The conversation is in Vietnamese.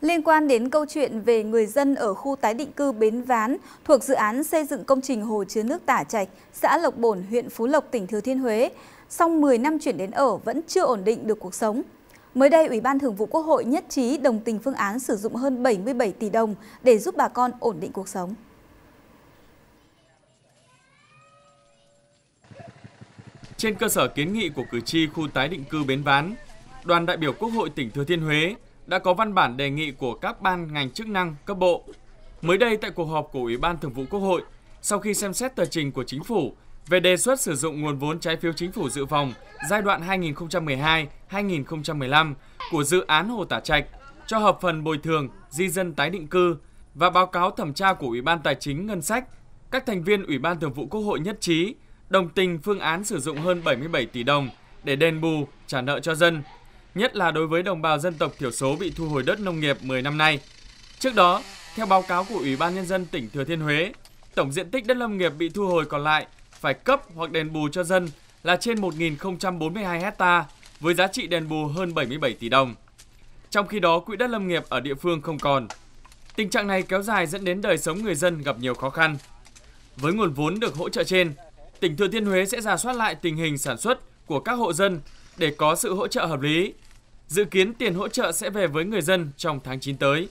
Liên quan đến câu chuyện về người dân ở khu tái định cư Bến Ván thuộc dự án xây dựng công trình hồ chứa nước Tả Trạch, xã Lộc Bổn, huyện Phú Lộc, tỉnh Thừa Thiên Huế, sau 10 năm chuyển đến ở vẫn chưa ổn định được cuộc sống. Mới đây, Ủy ban Thường vụ Quốc hội nhất trí đồng tình phương án sử dụng hơn 77 tỷ đồng để giúp bà con ổn định cuộc sống. Trên cơ sở kiến nghị của cử tri khu tái định cư Bến Ván, đoàn đại biểu Quốc hội tỉnh Thừa Thiên Huế đã có văn bản đề nghị của các ban ngành chức năng cấp bộ. Mới đây tại cuộc họp của Ủy ban Thường vụ Quốc hội, sau khi xem xét tờ trình của chính phủ về đề xuất sử dụng nguồn vốn trái phiếu chính phủ dự phòng giai đoạn 2012-2015 của dự án Hồ Tả Trạch cho hợp phần bồi thường di dân tái định cư và báo cáo thẩm tra của Ủy ban Tài chính Ngân sách, các thành viên Ủy ban Thường vụ Quốc hội nhất trí đồng tình phương án sử dụng hơn 77 tỷ đồng để đền bù trả nợ cho dân nhất là đối với đồng bào dân tộc thiểu số bị thu hồi đất nông nghiệp 10 năm nay. Trước đó, theo báo cáo của Ủy ban Nhân dân tỉnh Thừa Thiên Huế, tổng diện tích đất lâm nghiệp bị thu hồi còn lại phải cấp hoặc đền bù cho dân là trên 1.042 hecta với giá trị đền bù hơn 77 tỷ đồng. Trong khi đó, quỹ đất lâm nghiệp ở địa phương không còn. Tình trạng này kéo dài dẫn đến đời sống người dân gặp nhiều khó khăn. Với nguồn vốn được hỗ trợ trên, tỉnh Thừa Thiên Huế sẽ ra soát lại tình hình sản xuất của các hộ dân để có sự hỗ trợ hợp lý Dự kiến tiền hỗ trợ sẽ về với người dân trong tháng 9 tới.